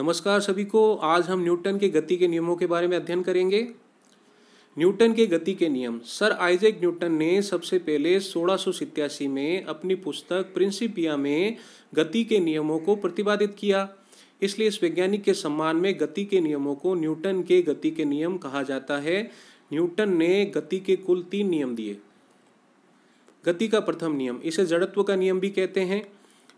नमस्कार सभी को आज हम न्यूटन के गति के नियमों के बारे में अध्ययन करेंगे न्यूटन के गति के नियम सर आइजेक न्यूटन ने सबसे पहले सोलह में अपनी पुस्तक प्रिंसिपिया में गति के नियमों को प्रतिपादित किया इसलिए इस वैज्ञानिक के सम्मान में गति के नियमों को न्यूटन के गति के नियम कहा जाता है न्यूटन ने गति के कुल तीन नियम दिए गति का प्रथम नियम इसे जड़त्व का नियम भी कहते हैं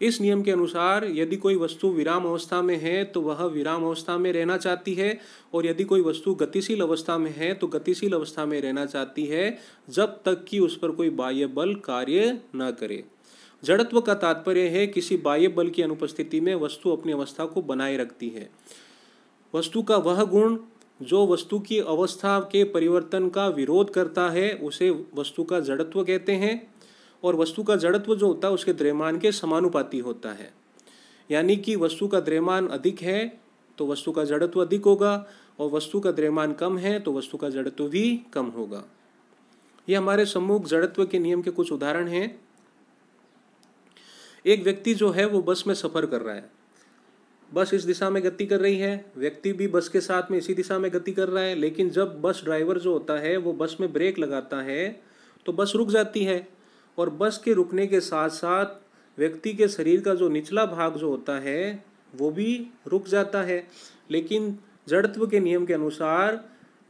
इस नियम के अनुसार यदि कोई वस्तु विराम अवस्था में है तो वह विराम अवस्था में रहना चाहती है और यदि कोई वस्तु गतिशील अवस्था में है तो गतिशील अवस्था में रहना चाहती है जब तक कि उस पर कोई बाह्य बल कार्य न करे जड़त्व का तात्पर्य है किसी बाह्य बल की अनुपस्थिति में वस्तु अपनी अवस्था को बनाए रखती है वस्तु का वह गुण जो वस्तु की अवस्था के परिवर्तन का विरोध करता है उसे वस्तु का जड़त्व कहते हैं और वस्तु का जड़त्व जो होता है उसके द्रव्यमान के समानुपाती होता है यानी कि वस्तु का द्रव्यमान अधिक है तो वस्तु का जड़त्व अधिक होगा और वस्तु का द्रव्यमान कम है तो वस्तु का जड़त्व भी कम होगा ये हमारे सम्मुख जड़त्व के नियम के कुछ उदाहरण हैं एक व्यक्ति जो है वो बस में सफ़र कर रहा है बस इस दिशा में गति कर रही है व्यक्ति भी बस के साथ में इसी दिशा में गति कर रहा है लेकिन जब बस ड्राइवर जो होता है वो बस में ब्रेक लगाता है तो बस रुक जाती है और बस के रुकने के साथ साथ व्यक्ति के शरीर का जो निचला भाग जो होता है वो भी रुक जाता है लेकिन जड़त्व के नियम के अनुसार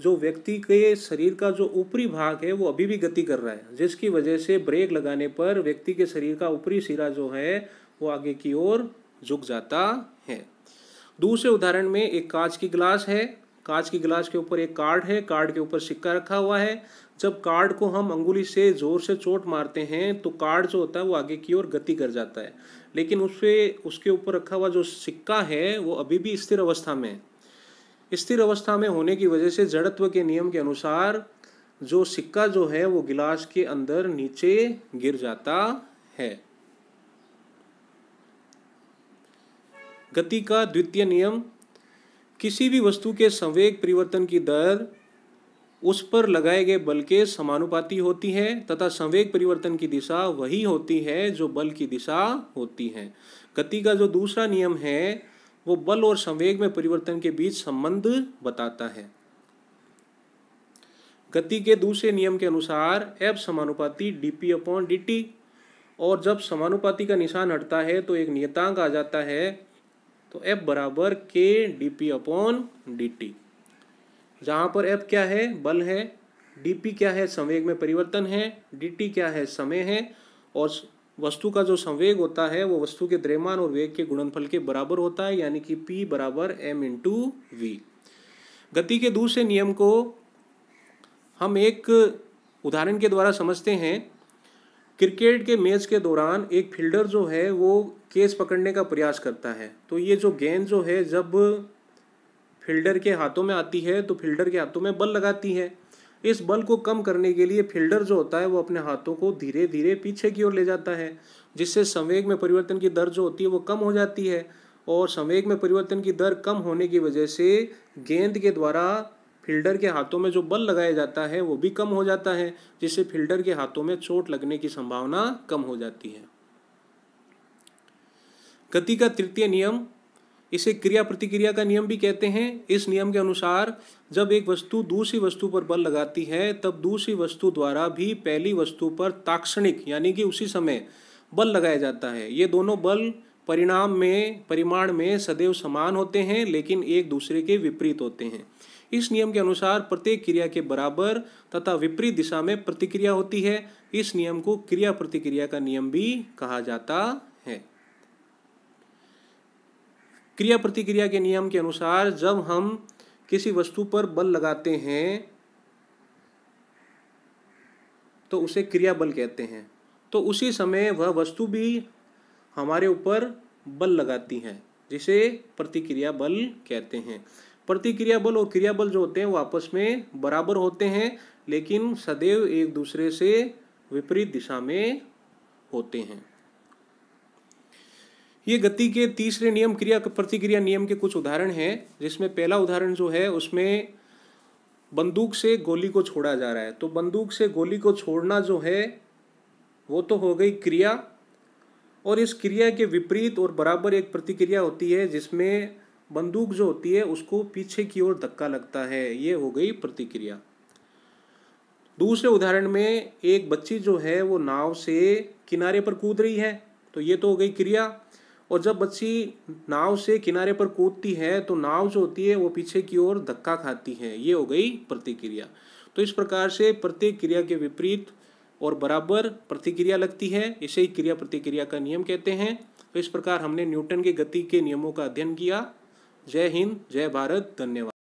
जो व्यक्ति के शरीर का जो ऊपरी भाग है वो अभी भी गति कर रहा है जिसकी वजह से ब्रेक लगाने पर व्यक्ति के शरीर का ऊपरी सिरा जो है वो आगे की ओर झुक जाता है दूसरे उदाहरण में एक कांच की गिलास है कांच की गिलास के ऊपर एक कार्ड है कार्ड के ऊपर सिक्का रखा हुआ है जब कार्ड को हम अंगुली से ज़ोर से चोट मारते हैं तो कार्ड जो होता है वो आगे की ओर गति कर जाता है लेकिन उसपे उसके ऊपर रखा हुआ जो सिक्का है वो अभी भी स्थिर अवस्था में है स्थिर अवस्था में होने की वजह से जड़त्व के नियम के अनुसार जो सिक्का जो है वो गिलास के अंदर नीचे गिर जाता है गति का द्वितीय नियम किसी भी वस्तु के संवेग परिवर्तन की दर उस पर लगाए गए बल के समानुपाती होती है तथा संवेग परिवर्तन की दिशा वही होती है जो बल की दिशा होती है गति का जो दूसरा नियम है वो बल और संवेग में परिवर्तन के बीच संबंध बताता है गति के दूसरे नियम के अनुसार एफ समानुपाती D P upon D T और जब समानुपाती का निशान हटता है तो एक नियतांक आ जाता है तो एफ बराबर के D P upon D T जहाँ पर एफ क्या है बल है डी पी क्या है संवेग में परिवर्तन है डी टी क्या है समय है और वस्तु का जो संवेग होता है वो वस्तु के द्रव्यमान और वेग के गुणनफल के बराबर होता है यानी कि पी बराबर एम इंटू वी गति के दूसरे नियम को हम एक उदाहरण के द्वारा समझते हैं क्रिकेट के मैच के दौरान एक फील्डर जो है वो केस पकड़ने का प्रयास करता है तो ये जो गेंद जो है जब फील्डर के हाथों में आती है तो फील्डर के हाथों में बल लगाती है इस बल को कम करने के लिए फील्डर जो होता है वो अपने हाथों को धीरे धीरे पीछे की ओर ले जाता है जिससे संवेग में परिवर्तन की दर जो होती है वो कम हो जाती है और संवेग में परिवर्तन की दर कम होने की वजह से गेंद के द्वारा फील्डर के हाथों में जो बल लगाया जाता है वो भी कम हो जाता है जिससे फील्डर के हाथों में चोट लगने की संभावना कम हो जाती है गति का तृतीय नियम इसे क्रिया प्रतिक्रिया का नियम भी कहते हैं इस नियम के अनुसार जब एक वस्तु दूसरी वस्तु पर बल लगाती है तब दूसरी वस्तु द्वारा भी पहली वस्तु पर ताक्षणिक यानी कि उसी समय बल लगाया जाता है ये दोनों बल परिणाम में परिमाण में सदैव समान होते हैं लेकिन एक दूसरे के विपरीत होते हैं इस नियम के अनुसार प्रत्येक क्रिया के बराबर तथा विपरीत दिशा में प्रतिक्रिया होती है इस नियम को क्रिया प्रतिक्रिया का नियम भी कहा जाता है क्रिया प्रतिक्रिया के नियम के अनुसार जब हम किसी वस्तु पर बल लगाते हैं तो उसे क्रिया बल कहते हैं तो उसी समय वह वस्तु भी हमारे ऊपर बल लगाती है जिसे प्रतिक्रिया बल कहते हैं प्रतिक्रिया बल और क्रिया बल जो होते हैं वो आपस में बराबर होते हैं लेकिन सदैव एक दूसरे से विपरीत दिशा में होते हैं ये गति के तीसरे नियम क्रिया प्रतिक्रिया नियम के कुछ उदाहरण हैं जिसमें पहला उदाहरण जो है उसमें बंदूक से गोली को छोड़ा जा रहा है तो बंदूक से गोली को छोड़ना जो है वो तो हो गई क्रिया और इस क्रिया के विपरीत और बराबर एक प्रतिक्रिया होती है जिसमें बंदूक जो होती है उसको पीछे की ओर धक्का लगता है ये हो गई प्रतिक्रिया दूसरे उदाहरण में एक बच्ची जो है वो नाव से किनारे पर कूद रही है तो ये तो हो गई क्रिया और जब बच्ची नाव से किनारे पर कूदती है तो नाव जो होती है वो पीछे की ओर धक्का खाती है ये हो गई प्रतिक्रिया तो इस प्रकार से प्रत्येक क्रिया के विपरीत और बराबर प्रतिक्रिया लगती है इसे ही क्रिया प्रतिक्रिया का नियम कहते हैं तो इस प्रकार हमने न्यूटन के गति के नियमों का अध्ययन किया जय हिंद जय भारत धन्यवाद